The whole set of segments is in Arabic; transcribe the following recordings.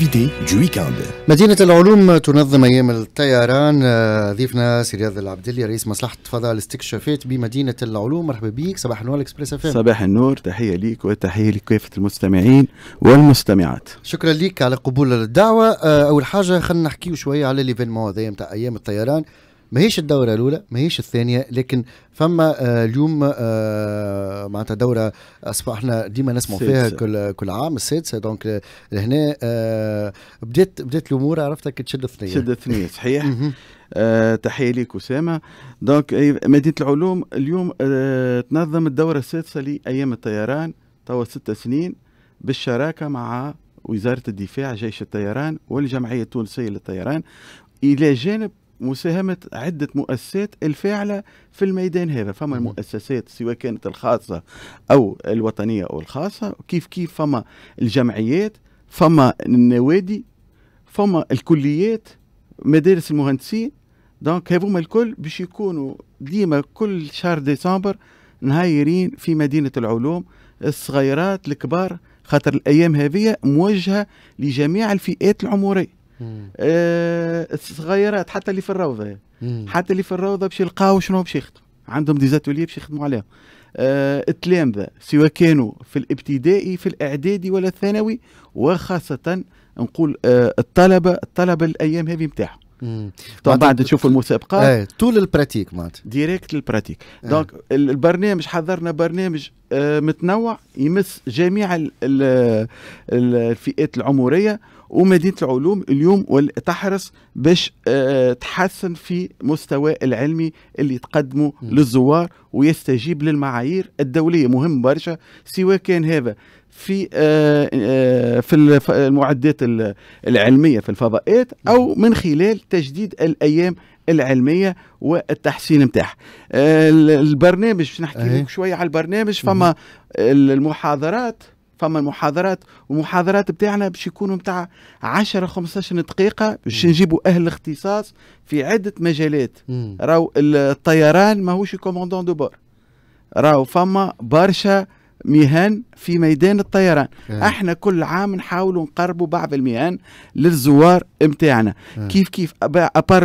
لانفيتي دو ويكاند مدينة العلوم تنظم أيام الطيران آه، ضيفنا سي رياض العبدلي رئيس مصلحة فضاء الاستكشافات بمدينة العلوم مرحبا بك صباح النور اكسبريس اف صباح النور تحية ليك وتحية لكافة المستمعين والمستمعات شكرا ليك على قبول الدعوة آه، أول حاجة خلينا نحكيو شوية على ليفينمون هذايا نتاع أيام الطيران ماهيش الدوره الاولى ماهيش الثانيه لكن فما آه، اليوم آه، معناتها دوره اصبحنا ديما نسمع فيها كل كل عام السادسه دونك آه، لهنا بدات بدات الامور عرفتك تشد الثنيه تشد الثنيه صحيح آه تحيه ليك اسامه دونك مدينه العلوم اليوم آه تنظم الدوره السادسه لايام الطيران توا ست سنين بالشراكه مع وزاره الدفاع جيش الطيران والجمعيه التونسيه للطيران الى جانب مساهمة عدة مؤسسات الفاعلة في الميدان هذا فما المؤسسات سواء كانت الخاصة أو الوطنية أو الخاصة كيف كيف فما الجمعيات فما النوادي فما الكليات مدارس المهندسين دونك هذوما الكل باش يكونوا ديما كل شهر ديسمبر نهايرين في مدينة العلوم الصغيرات الكبار خاطر الأيام هذه موجهة لجميع الفئات العمرية آه الصغيرات حتى اللي في الروضه مم. حتى اللي في الروضه باش يلقاو شنو باش يخدموا عندهم ديزاتولي باش يخدموا عليها آه التلامذه سواء كانوا في الابتدائي في الاعدادي ولا الثانوي وخاصه نقول آه الطلبه الطلبه الايام هذه نتاعهم طبعا بعد تشوفوا المسابقات ايه طول البراتيك معناتها ديريكت البراتيك ايه. دونك البرنامج حضرنا برنامج آه، متنوع يمس جميع الفئات العمريه ومدينه العلوم اليوم تحرص باش آه، تحسن في مستوى العلمي اللي تقدمه للزوار ويستجيب للمعايير الدوليه مهم برشا سواء كان هذا في آه، آه، في المعدات العلميه في الفضاءات او من خلال تجديد الايام العلميه والتحسين نتاعها البرنامج نحكي لك شويه على البرنامج فما المحاضرات فما المحاضرات والمحاضرات بتاعنا باش يكونوا بتاع 10 15 دقيقه باش نجيبوا اهل الاختصاص في عده مجالات راهو الطيران ماهوش كوموندون دو بور راهو فما برشا مهن في ميدان الطيران أه. احنا كل عام نحاولوا نقربوا بعض المهن للزوار متاعنا أه. كيف كيف ابار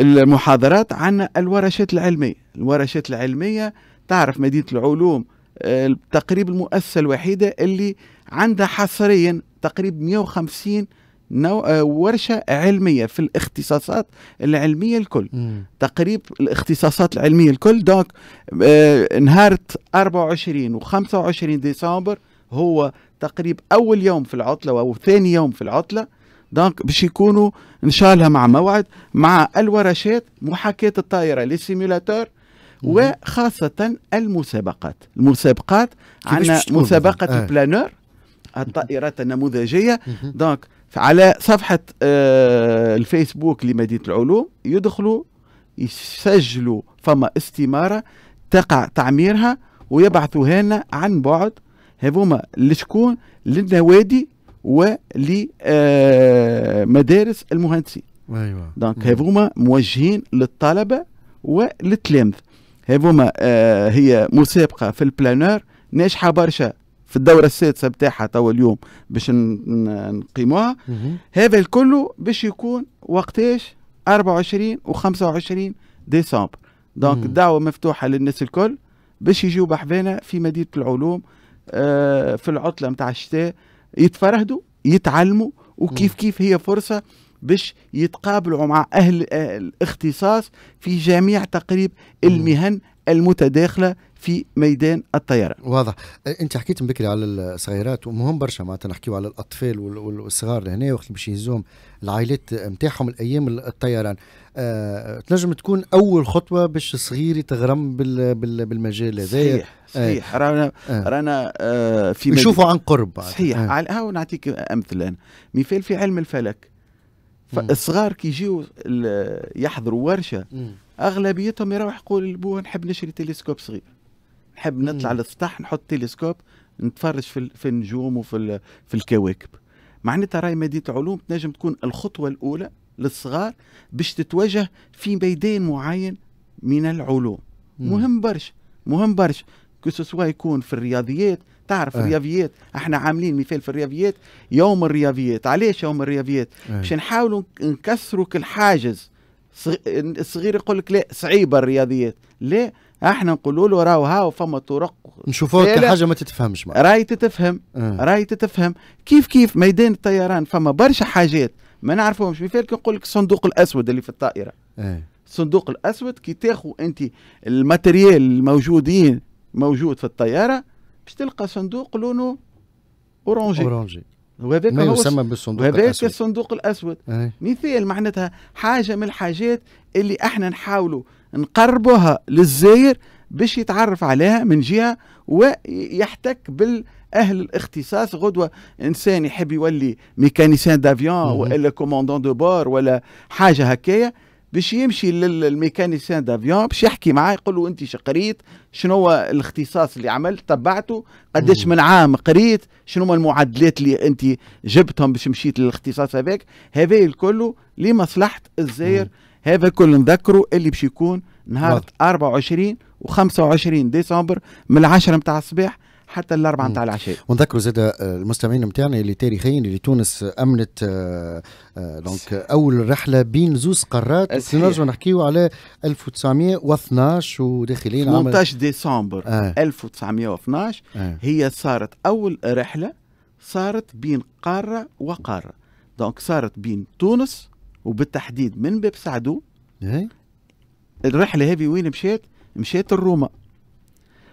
المحاضرات عندنا الورشات العلميه الورشات العلميه تعرف مدينه العلوم تقريب المؤسسة الوحيدة اللي عندها حصريا تقريب 150 نوع آه، ورشة علمية في الاختصاصات العلمية الكل مم. تقريب الاختصاصات العلمية الكل دونك اه نهار 24 و 25 ديسمبر هو تقريب أول يوم في العطلة أو ثاني يوم في العطلة دونك باش يكونوا ان شاء الله مع موعد مع الورشات محاكاه الطائره للسيمولاتور وخاصة المسابقات المسابقات عندنا مسابقة آه. البلانور الطائرات النموذجية دونك على صفحة آه الفيسبوك لمدينة العلوم يدخلوا يسجلوا فما استمارة تقع تعميرها ويبعثوها لنا عن بعد هذوما لشكون للنوادي ولمدارس آه، المهندسين ايوه دونك هذوما موجهين للطلبه وللتلامذه هذوما آه هي مسابقه في البلانور ناجحه برشا في الدوره السادسه بتاعها توا اليوم باش نقيموها هذا الكل باش يكون وقتاش 24 و 25 ديسمبر دونك الدعوه مفتوحه للناس الكل باش يجيو بحذانا في مدينه العلوم آه في العطله نتاع الشتاء يتفرهدوا يتعلموا وكيف كيف هي فرصه باش يتقابلوا مع أهل آه، الاختصاص في جميع تقريب المهن المتداخلة في ميدان الطيران واضح آه، انت حكيت بكري على الصغيرات ومهم برشا معناتها نحكيو على الاطفال والصغار لهنا وقت باش يهزوهم العائلات نتاعهم الايام الطيران آه، تنجم تكون اول خطوه باش الصغير يتغرم بال بال بالمجال هذا صحيح آه. صحيح رانا آه. رانا آه في يشوفوا عن قرب صحيح آه. على نعطيك امثله مثال في علم الفلك فالصغار كي يجيو يحضروا ورشه اغلبيتهم يروح يقول بو نحب نشري تلسكوب صغير نحب نطلع للسطح نحط تلسكوب نتفرج في في النجوم وفي في الكواكب معناتها راي مدينه العلوم تنجم تكون الخطوه الاولى للصغار باش تتوجه في ميدان معين من العلوم مهم برشا مهم برشا كو يكون في الرياضيات تعرف أه. الرياضيات احنا عاملين مثال في الرياضيات يوم الرياضيات علاش يوم الرياضيات أه. باش نحاولوا نكسروا كل حاجز الصغير يقول لك لا صعيبه الرياضيات لا احنا نقولوا له راهو هاو فما طرق نشوفوها كحاجه ما تتفهمش معك راي تتفهم أه. راي تتفهم كيف كيف ميدان الطيران فما برشا حاجات ما نعرفهمش مثال نقول لك الصندوق الاسود اللي في الطائره أه. الصندوق الاسود كي تاخذ انت الماتريال الموجودين موجود في الطياره باش تلقى صندوق لونه اورانجي اورانجي وهذاك ما يسمى بالصندوق وهذاك الصندوق الاسود أيه. مثال معناتها حاجه من الحاجات اللي احنا نحاولوا نقربوها للزاير باش يتعرف عليها من جهه ويحتك بال اهل الاختصاص غدوه انسان يحب يولي ميكانيسيان دافيون ولا كوموندون دو بور ولا حاجه هكايا باش يمشي للميكانيسيان دافيون باش يحكي معاه يقول له انت شقريت شنو هو الاختصاص اللي عملت تبعته قداش من عام قريت شنو هو المعدلات اللي انت جبتهم باش مشيت للاختصاص هذاك هذا الكل لمصلحه الزير هذا كل نذكره اللي باش يكون نهار 24 و 25 ديسمبر من العشرة متاع الصباح حتى الاربعه نتاع العشاء ونذكروا زاد آه، المستمعين نتاعنا اللي تاريخيا اللي تونس امنت دونك آه، آه، اول رحله بين زوز قارات نرجعوا نحكيو على 1912 وداخلين 18 ديسمبر آه. 1912 آه. هي صارت اول رحله صارت بين قاره وقاره دونك صارت بين تونس وبالتحديد من باب سعدو إيه. الرحله هذه وين مشات مشات الروما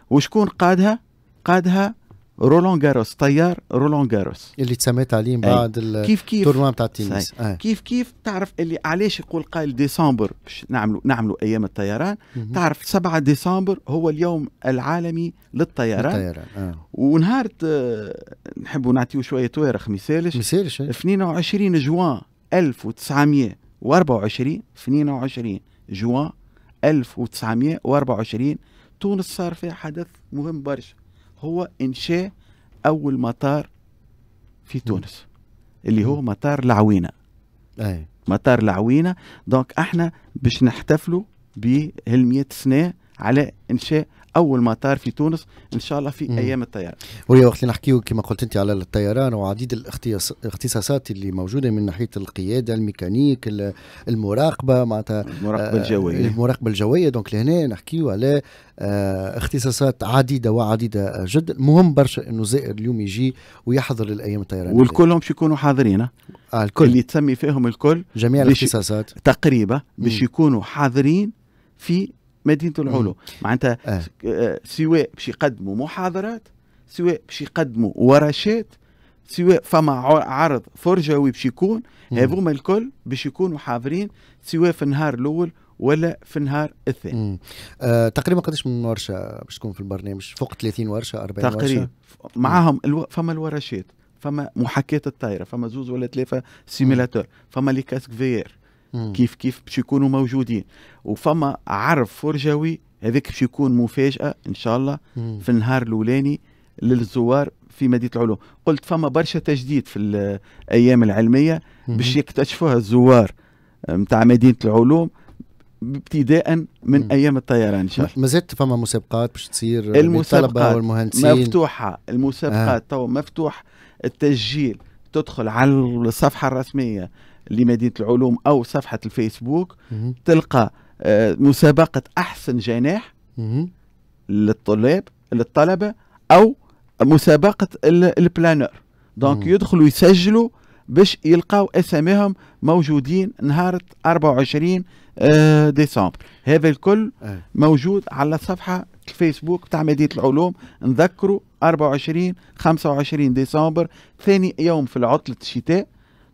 وشكون قادها قادها رولون جاروس طيار رولون جاروس اللي تسميت عليه بعد كيف كيف بتاع التنس آه. كيف كيف تعرف اللي علاش يقول قال ديسمبر باش نعملوا نعملوا ايام الطيران مم. تعرف 7 ديسمبر هو اليوم العالمي للطيران للطيران آه. ونهار نحبوا نعطيو شويه تواريخ مثالش مثالش 22 جوان 1924 22 جوان 1924 تونس صار فيها حدث مهم برشا هو إنشاء أول مطار في تونس اللي هو مطار العوينة أي. مطار العوينة دونك احنا باش نحتفلوا بهالمية سنة على إنشاء اول مطار في تونس ان شاء الله في ايام الطيران وهي وقت اللي نحكيو كما قلت انت على الطيران وعديد الاختصاصات اللي موجوده من ناحيه القياده الميكانيك المراقبه معناتها المراقبه آه، الجويه المراقبه الجويه دونك لهنا نحكيو على آه، اختصاصات عديده وعديده جدا مهم برشا انه زائر اليوم يجي ويحضر الايام الطيران والكلهم باش يكونوا حاضرين آه الكل اللي تسمي فيهم الكل جميع الاختصاصات تقريبا باش يكونوا حاضرين في مدينه العلو معناتها آه. آه، سواء باش يقدموا محاضرات سواء باش يقدموا ورشات سواء فما عرض فرجوي باش يكون هذوما الكل باش يكونوا حاضرين سواء في النهار الاول ولا في النهار الثاني آه تقريبا قداش من ورشه باش تكون في البرنامج فوق 30 ورشه 40 تقريبا ورشة. معاهم الو... فما الورشات فما محاكاه الطائره فما زوز ولا ثلاثه سيميلاتور فما لي كاسك فيير مم. كيف كيف باش يكونوا موجودين وفما عرف فرجوي هذاك باش يكون مفاجاه ان شاء الله مم. في النهار الاولاني للزوار في مدينه العلوم قلت فما برشا تجديد في الايام العلميه باش يكتشفوها الزوار نتاع آه، مدينه العلوم ابتداء من مم. ايام الطيران ان شاء الله مازلت فما مسابقات باش تصير آه، المسابقات والمهندسين مفتوحه المسابقات آه. تو مفتوح التسجيل تدخل على الصفحه الرسميه لمدينه العلوم او صفحه الفيسبوك مم. تلقى آه، مسابقه احسن جناح للطلاب للطلبه او مسابقه البلانر دونك يدخلوا يسجلوا باش يلقاو اساميهم موجودين نهار 24 آه، ديسمبر هذا الكل آه. موجود على صفحه الفيسبوك تاع مدينه العلوم نذكروا 24 25 ديسمبر ثاني يوم في العطله الشتاء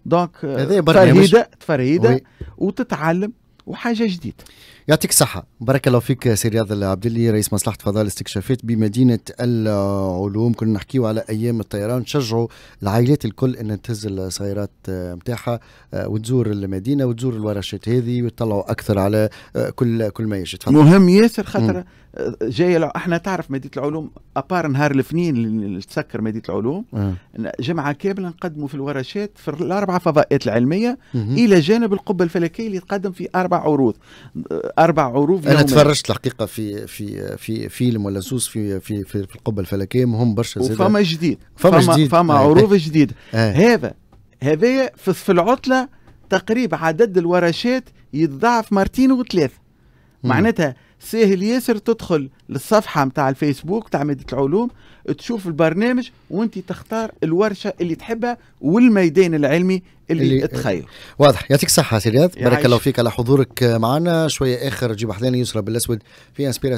دونك تفرهيده تفريده وتتعلم وحاجه جديده يعطيك الصحة بارك الله فيك سي رياض العبدلي رئيس مصلحة فضاء الاستكشافات بمدينة العلوم كنا نحكيو على أيام الطيران نشجعوا العائلات الكل أن تهز السيارات نتاعها آه، آه، وتزور المدينة وتزور الورشات هذه وتطلعوا أكثر على آه، كل كل ما يجي مهم ياسر خاطر جاية احنا تعرف مدينة العلوم أبار نهار الاثنين اللي تسكر مدينة العلوم جمعة كاملة نقدموا في الورشات في الأربع فضاءات العلمية مم. إلى جانب القبة الفلكية اللي تقدم في أربع عروض اربع عروض انا تفرجت الحقيقه في في في فيلم ولا زوز في في في, في القبه الفلكيه مهم برشا وفما جديد فما, فما جديد فما آه. عروض جديده آه. هذا هذايا في العطله تقريبا عدد الورشات يتضاعف مرتين وثلاث معناتها سهل ياسر تدخل للصفحه نتاع الفيسبوك تاع ماده العلوم تشوف البرنامج وانت تختار الورشه اللي تحبها والميدان العلمي اللي, اللي تخير واضح يعطيك الصحه سيرياد بارك الله فيك على حضورك معنا شويه اخر جيب حذاني يسرى بالاسود في انسبيراسيون